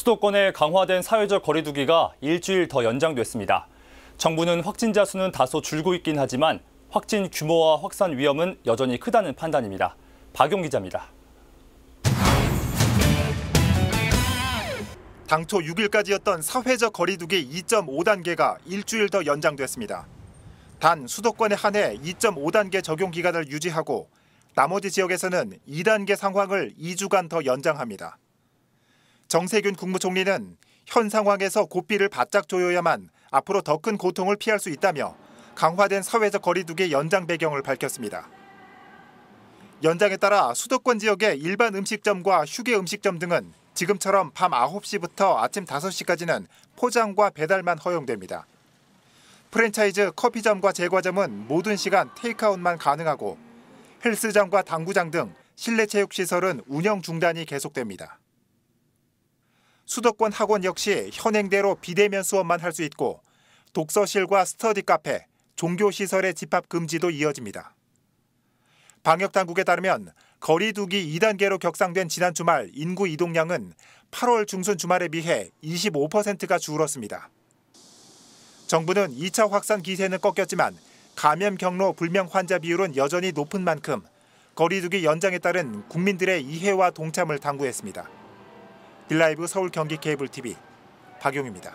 수도권의 강화된 사회적 거리두기가 일주일 더 연장됐습니다. 정부는 확진자 수는 다소 줄고 있긴 하지만 확진 규모와 확산 위험은 여전히 크다는 판단입니다. 박용 기자입니다. 당초 6일까지였던 사회적 거리두기 2.5단계가 일주일 더 연장됐습니다. 단 수도권에 한해 2.5단계 적용 기간을 유지하고 나머지 지역에서는 2단계 상황을 2주간 더 연장합니다. 정세균 국무총리는 현 상황에서 고삐를 바짝 조여야만 앞으로 더 큰 고통을 피할 수 있다며 강화된 사회적 거리두기 연장 배경을 밝혔습니다. 연장에 따라 수도권 지역의 일반 음식점과 휴게 음식점 등은 지금처럼 밤 9시부터 아침 5시까지는 포장과 배달만 허용됩니다. 프랜차이즈 커피점과 제과점은 모든 시간 테이크아웃만 가능하고 헬스장과 당구장 등 실내 체육시설은 운영 중단이 계속됩니다. 수도권 학원 역시 현행대로 비대면 수업만 할 수 있고 독서실과 스터디 카페, 종교시설의 집합 금지도 이어집니다. 방역당국에 따르면 거리 두기 2단계로 격상된 지난 주말 인구 이동량은 8월 중순 주말에 비해 25%가 줄었습니다. 정부는 2차 확산 기세는 꺾였지만 감염 경로 불명 환자 비율은 여전히 높은 만큼 거리두기 연장에 따른 국민들의 이해와 동참을 당부했습니다. 빌라이브 서울 경기 케이블 TV 박용입니다.